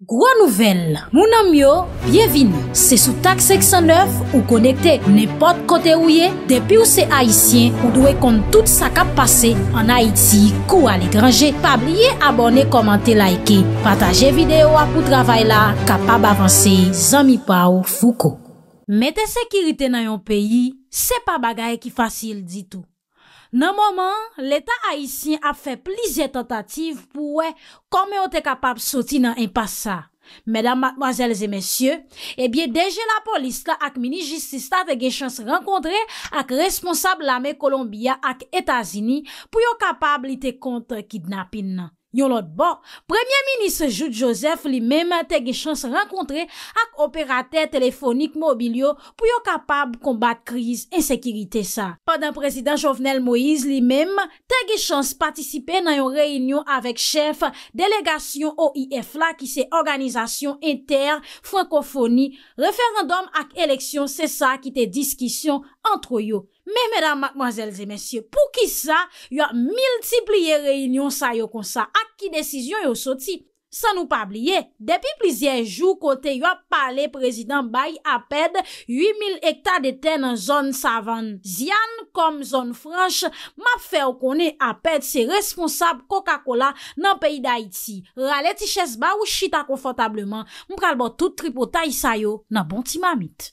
Gro nouvel, mounan myo, byevini, se sou tak 609 ou konekte nepot kote ouye, depi ou se haisyen ou dwe kont tout sa kap pase an Haiti kou alekranje, pa blye abone komante laike, pataje videyo apou travay la kapap avanse zami pa ou fuko. Mete sekirite nan yon peyi, se pa bagaye ki fasil ditou. Nan momen, l'Etat Haitien ap fe plizye tentative pou we kome o te kapab soti nan impasa. Medan mademoiselles et messieurs, e eh bie deje la polis la ak mini-justista te gen chans renkontre ak responsable la me Kolombia ak Etasini pou yo kapab li te kontre kidnapin non. nan. Yon lot bon, Premier Ministre Jude Joseph li menm te ge chans renkontre ak operater telefonik mobilyo pou yo kapab kombat kriz ensekirite sa. Padan Prezident Jovenel Moïse li menm te ge chans patisipe nan yon reynyon avek chef delegasyon OIF la ki se organizasyon inter-frankofoni referandom ak eleksyon se sa ki te diskisyon antro yo. Men menan, manzèlze, mensyè, pou ki sa, yon miltipliye reynyon sa yo konsa, ak ki desisyon yo sotit. San nou pabliye, depi plizye jou kote yo pale prezident bay apèd 8000 hektar de ten nan zon savan. Zyan kom zon franche, map fè ou kone apèd se responsab Coca-Cola nan peyi da iti. Ralè ti ches ba ou chita konfotableman, mpral bo tout tripotay sayo nan bon ti mamit.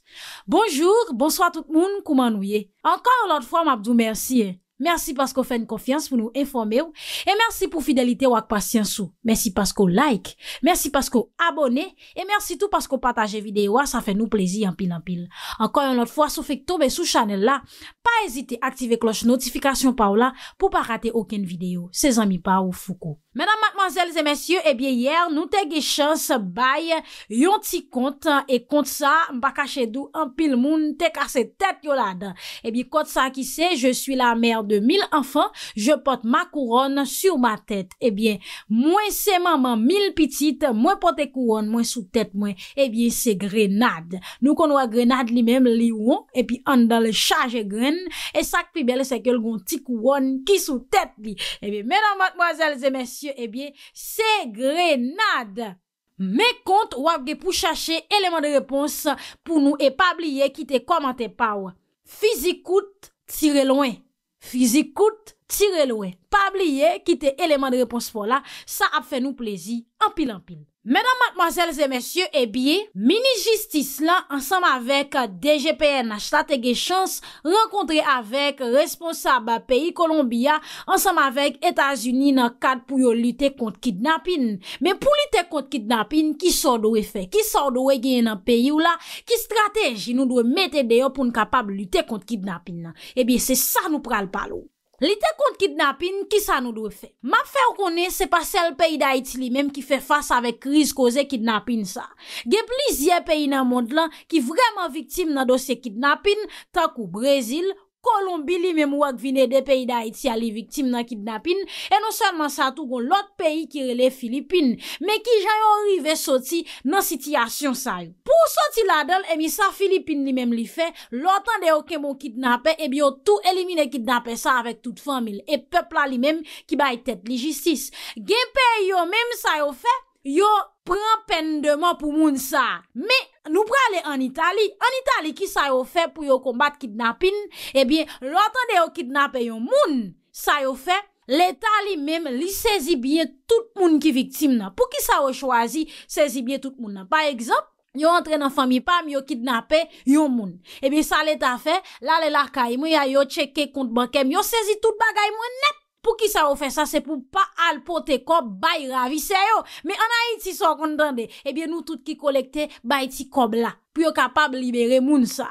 Bonjour, bonsoit tout moun kouman ouye. Ankan ou lot fwa mabdou mersiye. Mersi pasko fè n konfians pou nou informè ou. E mersi pou fidelite wak pasyen sou. Mersi pasko like. Mersi pasko abone. E mersi tou pasko pataje videyo wak sa fè nou plezi an pil an pil. Anko yon lot fwa sou fèk tobe sou chanel la. Pa ezite aktive kloche notifikasyon pa ou la pou pa rate oken videyo. Se zami pa ou fuko. Menan matmazèl zè mèsyè, ebyè yè, nou te gè chans bay, yon ti kont, e kont sa, mba kache dou, an pil moun, te kase tèt yon lad. Ebyè kont sa ki se, je suis la mèr de mil anfan, je pote ma kouron sur ma tèt. Ebyè, eh mwen se maman mil pitit, mwen pote kouron mwen sou tèt mwen, eh ebyè se grenade. Nou kon wè grenade li mèm, li wè, e pi an dan le chage gren, e sak pi bel se ke l goun ti kouron ki sou tèt li. Ebyè, menan matmazèl zè mèsyè, Ebyen, eh se grenade Me kont wavge pou chache Eleman de repons pou nou E pabliye ki te komante pa w Fizi kout, tire lwen Fizi kout, tire lwen Pabliye ki te eleman de repons pou la Sa ap fe nou plezi Anpil anpil Mèdam matmazèl zè mèsyè, e eh biye, mini-jistis la ansam avèk DGPN na chatege chans renkontre avèk responsab peyi Kolombiya ansam avèk Etas-Uni nan kad pou yo lute kont kidnapin. Mè pou lute kont kidnapin, ki sò do e fe? Ki sò do e genye nan peyi ou la? Ki strateji nou do e mette deyo pou nou kapab lute kont kidnapin? E eh biye, se sa nou pral palo. Li te kont kidnapin, ki sa nou dwe fe? Map fe w konen, se pa sel peyi da iti li menm ki fe fasa avek kriz koze kidnapin sa. Ge blizye peyi nan mond lan ki vreman viktim nan dosye kidnapin, tak ou Brezil, Kolombi li menm wak vine de peyi da iti a li viktim nan kidnapin, e non sen nan sa tou kon lot peyi ki rele Filipin, me ki jayon rive soti nan sitiyasyon sa yo. Po soti la dol, emi sa Filipin li menm li fe, lotan de yo kem o bon kidnapen, ebi yo tou elimine kidnapen sa avek tout famil, e pepla li menm ki bay tet li jistis. Genpe yo menm sa yo fe, yo pren pen de man pou moun sa, me genpe. Nou prale an Itali, an Itali ki sa yo fe pou yo kombat kidnapin, ebyen eh lotan de yo kidnapen yon moun, sa yo fe, l'Etat li mèm li sezi bie tout moun ki viktim nan. Pou ki sa yo chwazi, sezi bie tout moun nan. Par exemple, yo entre nan fami pa, mi yo kidnapen yon moun. Ebyen eh sa l'Etat fe, la le lakay mou, ya yo cheke kont bankèm, yo sezi tout bagay mou net. Pou ki sa ou fe sa se pou pa al pote kob bay ravi se yo. Me anay ti so kon dande, ebyen nou tout ki kolekte bay ti kob la. yo kapab libere moun sa.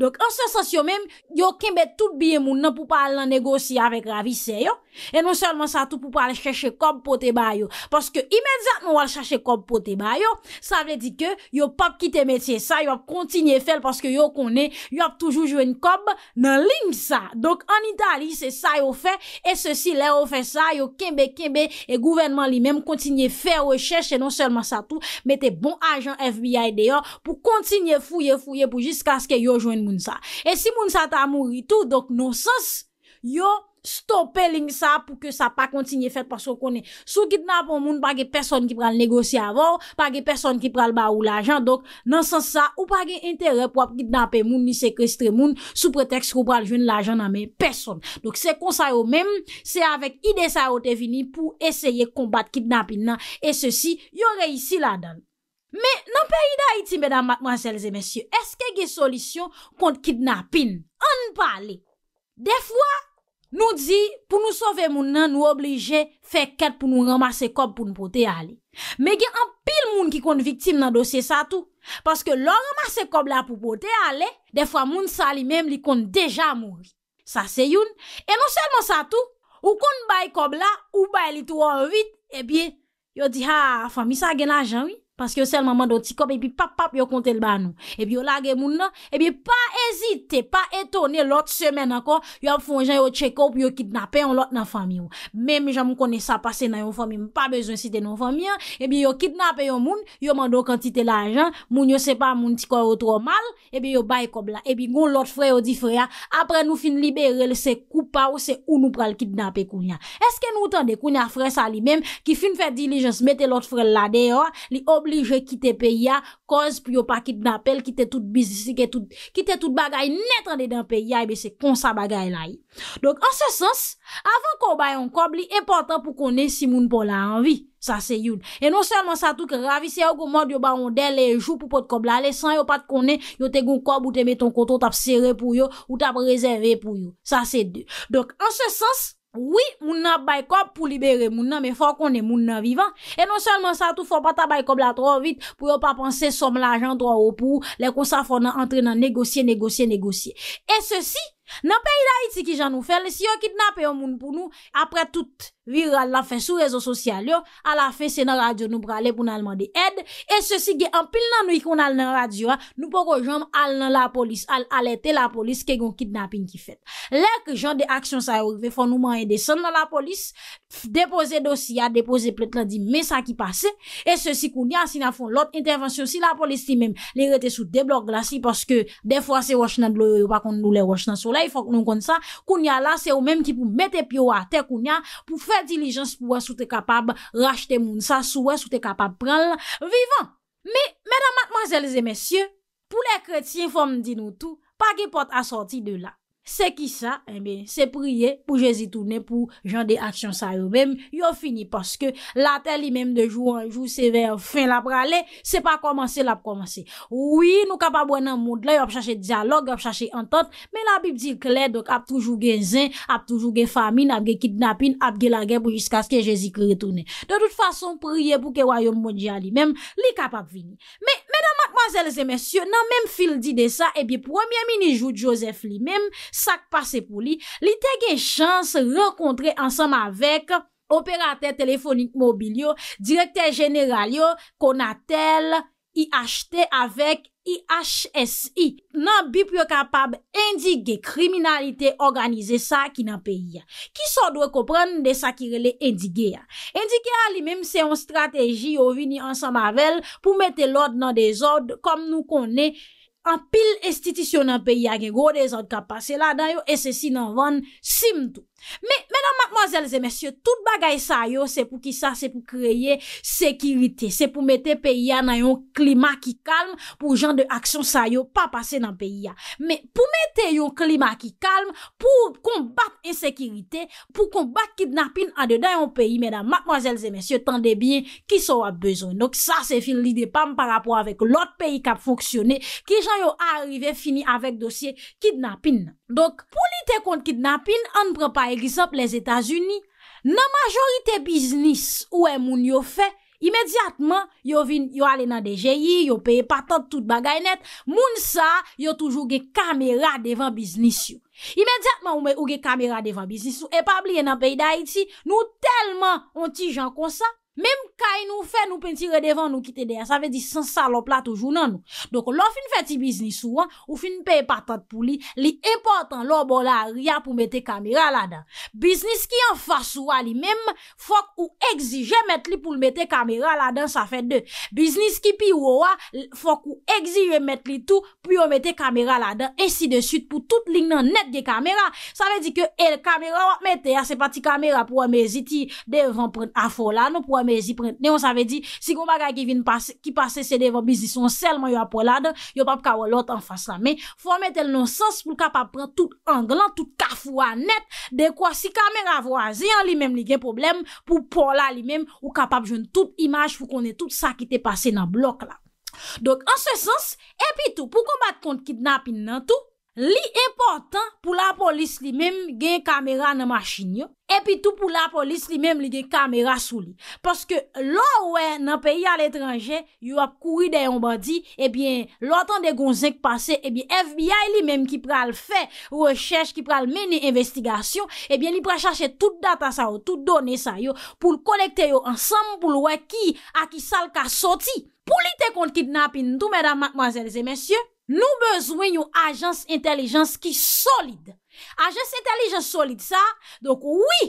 Donk, an sensasyon men, yo kembe tout biye moun nan pou pa al nan negosi avèk ravi seyo. E non selman sa tout pou pa al chèche kob pou te bayo. Paske imèdjat nou al chèche kob pou te bayo, sa vè di ke, yo pap kite metye sa, yo ap kontinye fèl paske yo konè, yo ap toujou jwen kob nan ling sa. Donk, an itali, se sa yo fè, e se si lè yo fè sa, yo kembe kembe e gouvenman li men kontinye fè rechèche, e non selman sa tout, mette bon ajan FBI deyo pou kontinye Fouye fouye pou jiska aske yo jwen moun sa E si moun sa ta moun ritou Donk non sens Yo stoppe ling sa pou ke sa pa kontinye fet Pasko konen sou kidnapon moun Page person ki pral negosi avor Page person ki pral ba ou la jan Donk non sens sa ou page interè Pwap kidnapen moun ni sekrestre moun Sou preteks kou pral jwen la jan nan men person Donk se konsa yo men Se avèk ide sa yo te vini Pou eseye kombat kidnapin nan E se si yo reisi la dan Me nan perida itim bedan matman selze mensyo, eske ge solisyon kont kidnapin? An pa li. Defwa nou di pou nou sove moun nan nou oblije fe ket pou nou ramase kob pou nou pote a li. Me gen an pil moun ki kont viktim nan dosye sa tou. Paske lor ramase kob la pou pote a li, defwa moun sa li menm li kont deja moun. Sa se yon. E non selman sa tou, ou kont bay kob la, ou bay li tou an vit, e eh bie yo di ha ah, famisa gen a janwi. Paske yo selman mandon ti kop epi pap pap yo kontel ba nou. Epi yo lage moun nan, epi pa ezite, pa etone lot semen anko, yo ap fonjen yo tsekop, yo kidnapen yon lot nan fami yo. Memi jan mou kone sa pase nan yon fami, mou pa bezon site nan yon fami ya, epi yo kidnapen yon moun, yo mandon kantite la ajan, moun yo sepa moun ti korotro mal, epi yo baye kob la. Epi goun lot frey yo di frey ya, apre nou fin libere le se kupa ou se ou nou pral kidnapen koun ya. Eske nou tande koun ya frey sa li menm, ki fin fe diligence mette lot frey la deyo, li oble. li je kite pe ya, koz pou yo pa kite napel, kite tout bizisi, kite tout bagay netran non de den pe ya, ebe se konsa bagay la yi. Donk an se sens, avan kon bayon kob li, epotan pou konen si moun pou la anvi, sa se yun. E non seman sa tout ke ravi, se yo gomod yo ba ondel le jou pou pot kob la le, san yo pat konen, yo te goun kob ou te met ton koto tap sere pou yo, ou tap rezere pou yo. Sa se de. Donk an se sens, Oui, moun nan baykop pou libere moun nan, me fwa kon ne moun nan vivan. E non selman sa tou fwa pata baykop la tro vit, pou yo pa panse som l'ajan tro ou pou, le kon sa fwa nan entre nan negosye, negosye, negosye. E se si... nan pe yi da iti ki jan nou fèl si yo kidnapè yon moun pou nou apre tout vir al la fè sou rezo sosyal yo al la fè se nan radyo nou bralè pou nan alman de ed e se si ge an pil nan nou yi kon al nan radyo nou pou kon jom al nan la polis al alète la polis ke yon kidnapin ki fèt lèk jan de aksyon sa yo ve fon nou man yi de son nan la polis depose dosya, depose plèt la di me sa ki pase e se si koun yansi nan fon lot intervensyon si la polis ti mèm li rete sou deblog la si paske defwa se wash nan bloyou pa kon nou le wash nan sole Fok nou kon sa, koun ya la se ou menm ki pou mette pyo a te koun ya Pou fè dilijans pou wè sou te kapab rachete moun sa Sou wè sou te kapab pran la, vivan Me, mèdamatman zèlze mèsyè Pou lè kretien fòm di nou tou Pagipot a sorti de la Se ki sa... Eh se priye... Pou jezi toune... Pou jan de aksyon sa yo mèm... Yo fini... Paske... La tel li mèm de jou anjou... Se ver fin la prale... Se pa komanse la komanse... Ouwi... Nou kapap wè nan moun de la... Yo ap chache dialog... Yo ap chache antote... Mè la bib di kler... Dok ap toujou gen zin... Ap toujou gen famin... Ap gen kidnapin... Ap gen la gen... Pou jiska se ke jezi kretoune... De tout fason... Priye pou ke wayom mondial li mèm... Li kapap vini... Mè... Mèdame akman zèl zè Sak pase pou li, li te gen chans rekontre ansam avek operater telefonik mobil yo, direkter general yo, konatel IHT avek IHSI. Nan bip yo kapab indige kriminalite organize sa ki nan peyi. Ki so dwe kopran de sa ki rele indige ya? Indige ya li menm se yon strategi yo vini ansam avel pou mette lod nan dezod kom nou konen apil estitisyon api ya ge gode zan kapase la dayo esesina van sim tou. Menan, menan, mademoiselles et messieurs Tout bagay sa yo, se pou ki sa Se pou kreye sekirite Se pou mette peyi ya nan yon klima ki kalm Pou jan de aksyon sa yo Pa pase nan peyi ya Men, pou mette yon klima ki kalm Pou konbat ensekirite Pou konbat kidnapin an de dan yon peyi Menan, mademoiselles et messieurs, tende bien Ki sa wap bezon, nok sa se fin lide Pam parapou avèk lot peyi kap fonksyonè Ki jan yo a arrive, fini avèk dosye Kidnapin Dok, pou lite kont kidnapin, an prepa Par exemple les Etats-Unis, nan majorite biznis ou e moun yo fe, imediatman yo alen nan DJI, yo peye patent, tout bagay net, moun sa yo toujou ge kamera devan biznis yo. Imediatman ou me ou ge kamera devan biznis yo, e pabliye nan peyi da iti, nou telman onti jan konsa. Mem kay nou fe nou pentire devan nou ki te deyan, sa ve di san salop la toujou nan nou. Donk lò fin fè ti biznis sou an, ou fin pe patat pou li, li importan lò bo la a ria pou mette kamera la dan. Biznis ki an fwa sou an li mem, fòk ou egzije mette li pou mette kamera la dan, sa fè de. Biznis ki pi wowa, fòk ou egzije mette li tou, pou yo mette kamera la dan, e si de süt pou tout ling nan net ge kamera, sa ve di ke el kamera wap mette, a se pati kamera pou wame eziti devan pren a fola nou pou wame e zi prentene. On sa ve di, si kon baga ki passe sede, vobis di son sel man yo apolade, yo pap kawalot an fas la. Me, fwa metel nan sas pou kapap prent tout an glan, tout kafou an net, dekwa si kamen avwa ziyan li menm li gen problem, pou apolade li menm, ou kapap jwen tout imaj, pou konen tout sa ki te pase nan blok la. Dok, an se sas, epi tou, pou kon bat kont kidnap in nan tou, li ep Portant, pou la polis li menm gen kamera nan masin yo, epi tou pou la polis li menm li gen kamera sou li. Paske, lo we nan peyi al etranjen, yo ap kouri de yon badi, epi, lotan de gonzenk pase, epi, FBI li menm ki pral fe, rechèche, ki pral meni investigasyon, epi, li prachache tout data sa yo, tout donè sa yo, pou l'konekte yo ansam pou l'we ki akisal ka soti. Pou li te kont kidnapin nou, mèdame, mèdame, mèdame, mèdame, mèdame, mèdame, mèdame, mèdame, mèdame, mèdame, mèdame, mèdame, mèdame, mèdame, mèdame, m Nou bezwen yon ajans intelejans ki solide. Ajez intelijen solide sa, donk wii,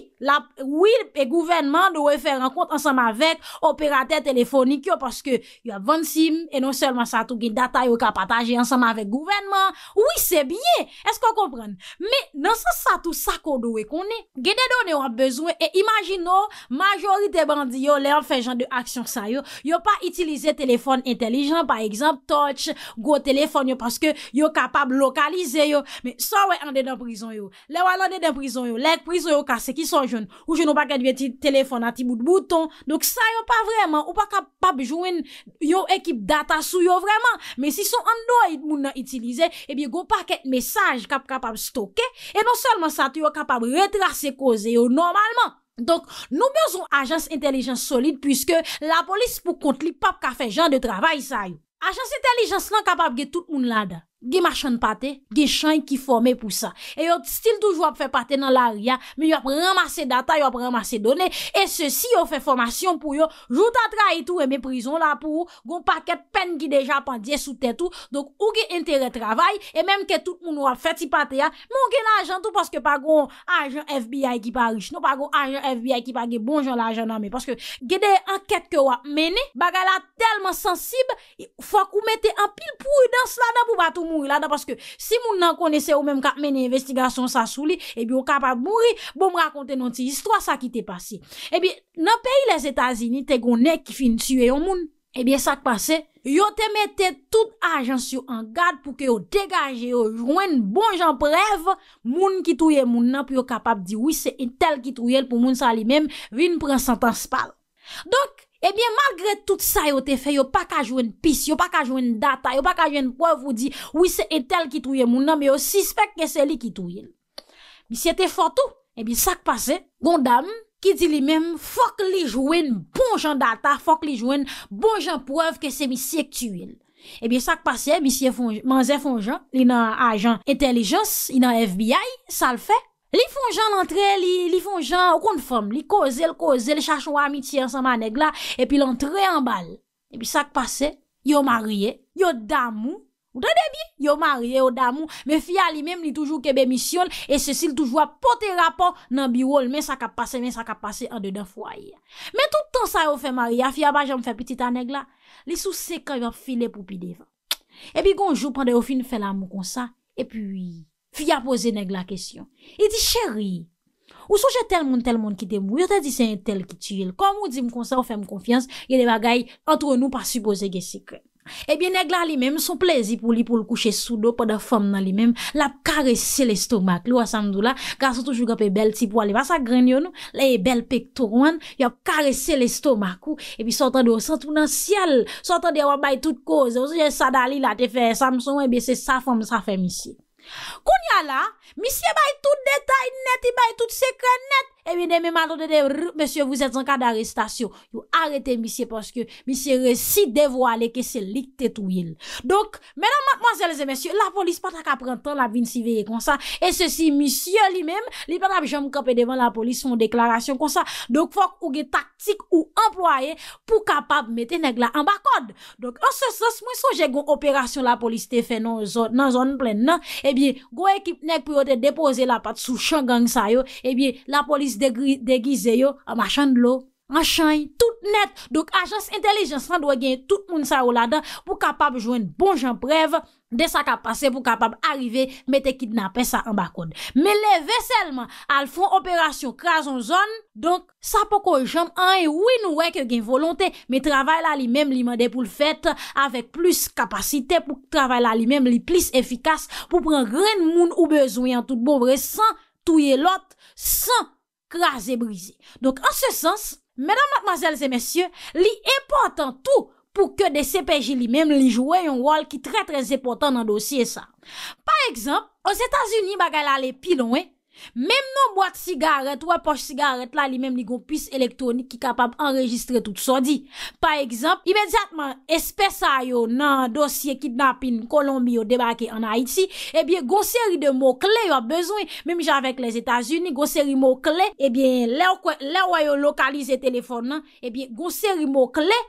wii e gouvenman dowe fè renkont ansanm avèk operatè telefonik yo, paske yon vansim, e non selman sa tou ki data yo kapatajè ansanm avèk gouvenman. Wii, se bie, esk kon kompren? Me, nan sa sa tou sa kon dowe konè, gede do ne wap bezwen, e imagino, majorite bandi yo lè an fè jan de aksyon sa yo, yo pa itilize telefon intelijen, par exemple, touch, go telefon yo, paske yo kapab lokalize yo, me, sa wè andè nan priz, yo, le walande den prizon yo, lek prizon yo kase ki son joun, ou joun ou pa kèdwe ti telefon a ti bout bouton. Dok sa yo pa vreman, ou pa kapap joun yo ekip data sou yo vreman. Men si son Android moun nan itilize, ebi go pa kèd mesaj kap kapap stoke, eman non solman sa ti yo kapap retrase koze yo normalman. Dok nou bezon agens intelligence solide pwiske la polis pou kontli pap ka fè jan de travay sa yo. Agens intelligence lan kapap gè tout moun lada. Ge machan pate, ge chan ki fome pou sa E yo stil touj wap fe pate nan la ria Me yo ap ramase data, yo ap ramase done E se si yo fe fomasyon pou yo Jouta tra etou e me prizon la pou Gon paket pen ki deja pandye sou tete ou Donk ou ge entere travay E menm ke tout moun wap feti pate ya Mon gen la ajan tou paske pa gon Ajan FBI ki pa riche Non pa gon ajan FBI ki pa gen bon jan la ajan nan Me paske gen de anket ke wap mene Bagala telman sensib Fok ou mette an pil pou yu dans la nan pou batou Si moun nan konese ou menm ka mene investigasyon sa sou li, ebi eh ou kapab mouri, bom rakonte nan ti istwa sa ki te pase. Eh ebi, nan peyi les Etasini, te gounen ki fin suye yon moun. Ebi, sa k pase, yo te mette tout ajans yo an gad pou ke yo degaje yo jwen bon jan brev, moun ki touye moun nan pou yo kapab di wisse etel ki touye l pou moun sa li menm vin pran santanspal. Dok. Ebyen, eh malgre tout sa yo te fe, yo pa ka jwen pis, yo pa ka jwen data, yo pa ka jwen pov ou di, oui se entel ki touye moun nan, me yo sispek ke se li ki touyen. Misye te fotou, ebyen eh sak pase, gondam ki di li menm, fok li jwen bon jan bon data, fok li jwen bon jan pov ke se misye ki touyen. Ebyen sak pase, misye manze fon jan, li nan ajan entelijans, li nan FBI, sa l fey. Li fon jan lantre, li fon jan okon fom. Li koze, li koze, li chache wami ti ansan ma neg la. E pi lantre yon bal. E pi sak pase, yon marye, yon damou. Mwen te de bi, yon marye, yon damou. Men fia li men li toujou kebe misyon. E se sil toujou apote rapor nan bi wol. Men sak apase, men sak apase an de den fwa yon. Men toutan sa yo fè marye. A fia ba jom fè piti ta neg la. Li sou se ka yon file poupi deva. E pi gonjou pande yo fine fè l'amou kon sa. E pi... Fi a pose neg la kesyon. E di cheri, ou souje tel moun tel moun ki te mou? E te di se yon tel ki ti jel. Kom ou di m kon sa ou fe m konfians, ye de bagay antre nou pa suppose ge sikre. E eh bi neg la li menm sou plezi pou li pou l kouche sou do, pa da fom nan li menm, la ap karesse l estomak. Lou a samdou la, ka sotou joug ap e bel ti pou ale. Va sa gren yon nou, la e bel pek tou rwan, ya ap karesse l estomak ou, e bi sotan de ou sotou nan siel, sotan de wabay tout koz, ou sotan de sa dal li la te fe samson, e bi se sa fom Koun ya la, misye bay tout detay neti, bay tout seken neti. e bin eme matote de, monsye, vous êtes en cas d'arrestation, you arrêtez, monsye, parce que, monsye, vous êtes si dévoilé que c'est l'icté tout y est. Donc, maintenant, mademoiselles et monsye, la police ne peut pas prendre tant la bine si veillée, comme ça, et ceci, monsye, lui-même, il ne peut pas prendre tant la bine si veillée, comme ça, donc, il faut qu'il y ait tactique ou employé pour capable de mettre la police en bas-côte. Donc, si la police a fait une opération, dans une zone pleine, non? et eh bien, si la police a déposé la patte sous le champ de gang, et eh bien, la police degize yo a machan lo a chan tout net dok ajans intelijensan dwe gen tout moun sa ou la dan pou kapab jouen bon jan brev de sa kapase pou kapab arrive mette kidnapen sa an bakon me leve selman al fon operasyon krason zon donk sa poko jom an e win wè ke gen volontè me travay la li mèm li mèm de pou l fèt avèk plus kapasite pou travay la li mèm li plis efikas pou pren ren moun ou bezwen yon tout bon bre san touye lot, san kras e brize. Donk an se sens, mèdam matmazèl zè mèsyè, li epotant tout pou ke de sepeji li mèm li jouè yon wòl ki trè trè zè epotant nan dosye sa. Par ekzamp, an Zetasuni bagal ale pilonè, Mem nou boat sigaret, wè poch sigaret la li mem ni goun pis elektronik ki kapab enregistre tout sondi. Pa ekzamp, imedjatman espè sa yo nan dosye kidnapin kolombi yo debake an Haiti, ebyen goun seri de mou kle yo ap bezwen, mem javek les Etats-Unis, goun seri mou kle, ebyen lè wè yo lokalize telefon nan, ebyen goun seri mou kle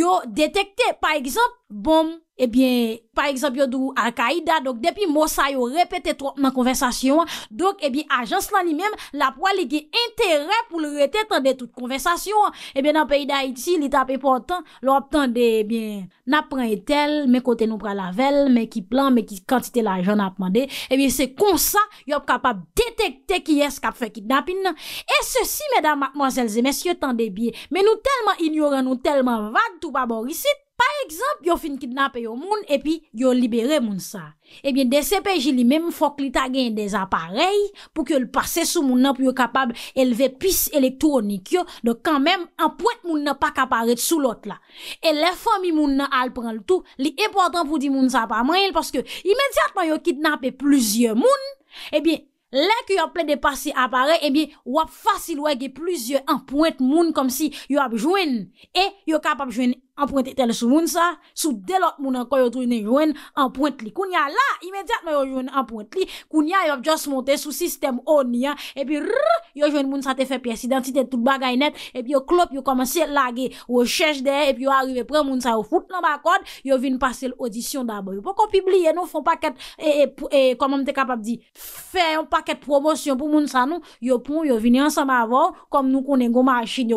yo detekte, pa ekzamp, bom. Ebyen, eh par ekzap yo dou al kaida, dok depi mò sa yo repete trot nan konversasyon, dok ebyen ajan slan li mèm, la pwa li ge interè pou lor rete tande tout konversasyon. Ebyen nan peyi da Haiti, li tap epon tan, lor ap tande, ebyen, nap pran etel, men kote nou pran lavel, men ki plan, men ki kantite la ajan ap mande, ebyen se konsa, yo ap kapap detekte ki yes kap fe ki dapin nan. E se si, mèdam, manselze, mèsyo tande biye, men nou telman ignoran, nou telman vade tou pa borisit, Pa ekzamp, yo fin kidnape yo moun, epi, yo libere moun sa. Ebyen, eh de sepeji li menm fok li ta gen des aparey, pou ke l pase sou moun nan pou yo kapab elve pis elektronik yo, do kan menm, anpouet moun nan pa kaparet sou lot la. E le fomi moun nan al pren l tou, li epotan pou di moun sa pa mwen, paske imediatman yo kidnape pluzye moun, ebyen, eh le ki yo ple de pase aparey, ebyen, eh wap fasil wage pluzye anpouet moun kom si yo apjouen, e, yo kapabjouen, anpwente tèl sou moun sa, sou delot moun anko yo tou yon anpwente li. Koun ya la, imediat me yo yon anpwente li, koun ya yo ap jos monte sou sistem o ni ya, epi rrrr, yo jwen moun sa te fe piensi, dansi te tout bagay net, epi yo klop, yo komanse lage, yo chèche de, epi yo arrive pre, moun sa yo foute nan bakod, yo vin pase l'audisyon d'aboy. Yo pou konpibliye nou, fon paket, ee, ee, konman te kapap di, fè yon paket promosyon pou moun sa nou, yo pou, yo vini ansam avon, konm nou konen gomachin,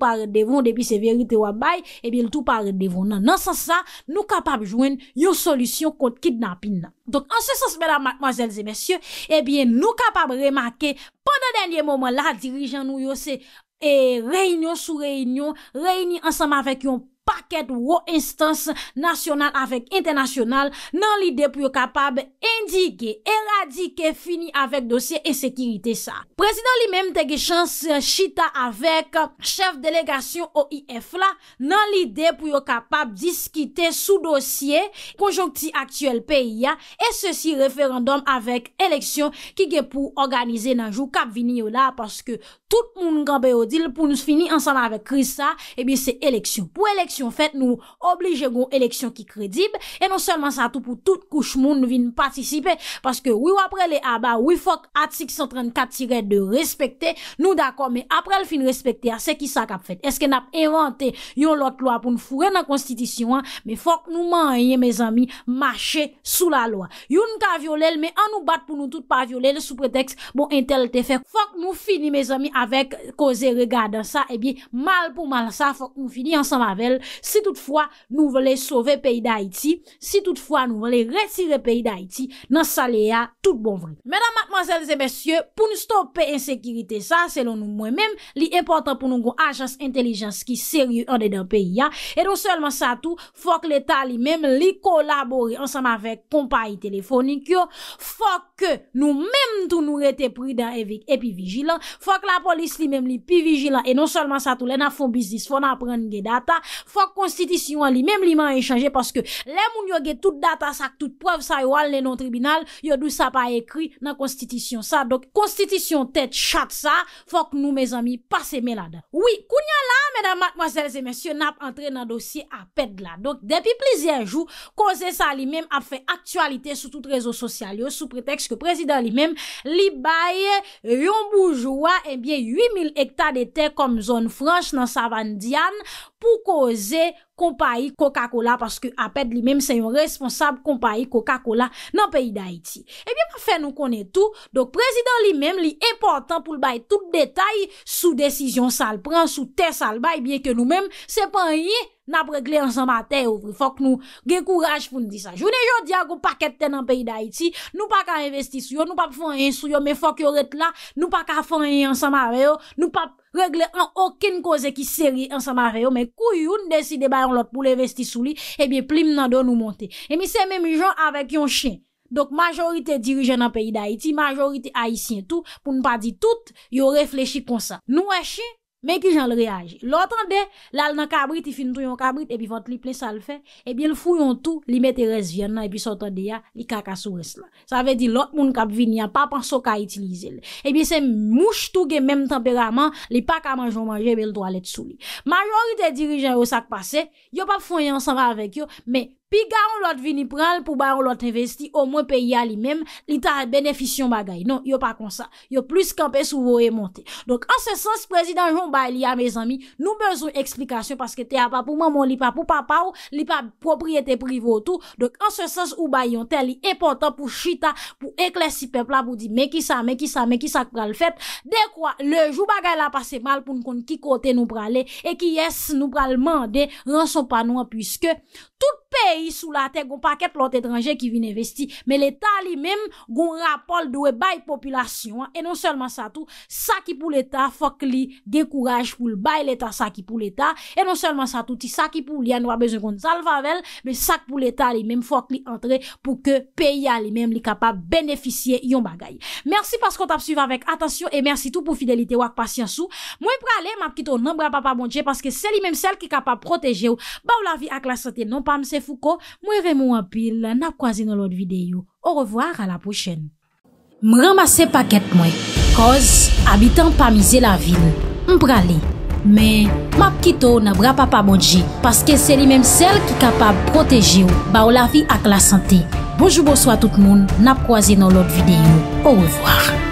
pa redevon depi se verite wabay epi l tou pa redevon nan. Nansan sa nou kapab jwen yo solisyon kont kidnapin la. Donk anse eh, sens bela mazelze mesye, epi nou kapab remake, pandan denye momen la dirijan nou yo se e reynyon sou reynyon reyny ansama vek yon paket ou instans nasyonal avek internasyonal nan lide pou yo kapab indike, eradike, fini avek dosye e sekirite sa. Prezident li menm tege chans euh, chita avek euh, chef delegasyon OIF la nan lide pou yo kapab diskite sou dosye konjonkti aktuel peyi ya e se si referandom avek eleksyon ki ge pou organize nan jou kap vini yo la paske tout moun ganbe yo dil pou nou fini ansan avek kri sa, ebi eh se eleksyon pou eleksyon yon fèt, nou oblige yon eleksyon ki kredib, e non seulement sa tout pou tout kouch moun nou vin patisipe paske wou apre le aba, wou fòk at si ki son 34 tiret de respèkte nou d'akon, me apre l fin respèkte a se ki sa kap fèt, eske nap inventè yon lot lwa pou nou fure nan konstitisyon me fòk nou manye, me zami mache sou la lwa yon nka violel, me an nou bat pou nou tout pa violel sou pretèks bon intelte fèk fòk nou fini, me zami, avèk koze regardan sa, e eh bi mal pou mal sa, fòk nou fini ansan mavel Si toutfwa nou vele sove peyi da iti Si toutfwa nou vele retire peyi da iti Nan sa le ya tout bon vre Mèdam matmazèlze mèsyè Pou nou stoppe ensekirite sa Selon nou mwen mèm Li importan pou nou go ajans intelijans Ki seri ou an dedan peyi ya E non selman sa tou Fok l'Etat li mèm li kolabori Ansam avèk kompayi telefonik yo Fok nou mèm tou nou rete prida evik E pi vijilan Fok la polis li mèm li pi vijilan E non selman sa tou Le nan fon bizis Fon apren nge data Fon apren nge data Fok konstitisyon an li, mèm li mèm an e chanje, paske lè moun yoge tout data sa, tout preuve sa yo al, lè non tribunal, yo dou sa pa ekri nan konstitisyon sa. Dok konstitisyon tèt chat sa, fok nou mèz amy passe mè la da. Oui, kounyan la, mèdèm mademoiselles et mèsyè, nap entre nan dosye apèd e la. Dok, depi plizien jou, kose sa li mèm ap fè aktualite sou tout rezo sosyal yo, sou preteks ke prezident li mèm, li baye yon boujoua 8000 eh hektar de tèk kom zon frans nan sa van Dianne pou koze kompa yi Coca-Cola, paske apèd li mèm se yon responsab kompa yi Coca-Cola nan peyi d'Haïti. Ebyè pa fè nou konè tou, dok prezident li mèm li e portan pou l'bay tout detay sou desisyon sal pran, sou tes sal bay, byè ke nou mèm se pan yi nap regle ansanm a te, oufou fòk nou gen kouraj pou nou di sa. Jounè jò diya gò pakèt te nan peyi d'Haïti, nou pa ka investi sou yon, nou pa pou fòn yon sou yon, men fòk yon ret la, nou pa ka fòn yon ansanm a veyo, nou pa... regle an okin koze ki seri an sa ma veyo, men kou yon deside bayan lot pou le vesti sou li, ebyen plim nan do nou monte. Emi se mèmijon avèk yon chen. Dok majorite dirijen an peyi da Haiti, majorite Haitien tout, pou nou pa di tout, yo reflechi kon sa. Nou e chen, men ki jan le reage. L'otan de, lal nan kabrit, i fin tou yon kabrit, epi vant li ple sal fe, epi eh l foun yon tou, li met e res vyen nan, epi sotan de ya, li kakasou res la. Sa ve di, l ot moun kap vin, yon pa panso ka itilize le. Epi eh se mouche tou gen menm temperaman, li pa ka manjou manjou epi l toalet sou li. Majorite dirijen yo sak pase, yo pa foun yon sa va avek yo, men, Pi gaon lot vini pral pou bayon lot investi o mwen pe ya li mem, li ta beneficyon bagay. Non, yo pa konsa. Yo plus kampes ou vore monte. Donc, an se sens, prezident, jom bay li a me zami, nou bezon eksplikasyon paske te apapou maman, li papou papa ou li papou propriyete privo ou tou. Donc, an se sens, ou bayon, te li epotan pou chita, pou eklesi pepla pou di meki sa, meki sa, meki sa kral fet. De kwa, le jou bagay la pase mal pou nou kon ki kote nou prale e ki yes nou prale mande, ran son panou an, pwiske tout peyi sou la te, goun pa ket plot etranje ki vin investi, men l'Etat li men goun rapol dwe bay populasyon e non selman sa tou, sa ki pou l'Etat, fok li dekouraj pou l'bay l'Etat, sa ki pou l'Etat e non selman sa tou, ti sa ki pou, li anwa bezon kon salvavel, men sa ki pou l'Etat li men fok li entre pou ke peyi a li men li kapab beneficye yon bagay mersi pas kon tap suyve avek, atasyon e mersi tou pou fidelite wak pas yansou mwen prale, map kito nan bra pa pa mounche, paske se li men sel ki kapab proteje ou ba ou la vi ak la saten, non pa fou ko mwen remon apil nap kwa zi nou lot videyo. Ou revoar, a la pou chen. Mwen ramase paket mwen, koz abitan pa mize la vil, mprale. Men, map kito nan bra pa pa modji, paske se li menm sel ki kapab proteji ou, ba ou la vi ak la sante. Bojou bojou a tout moun, nap kwa zi nou lot videyo. Ou revoar.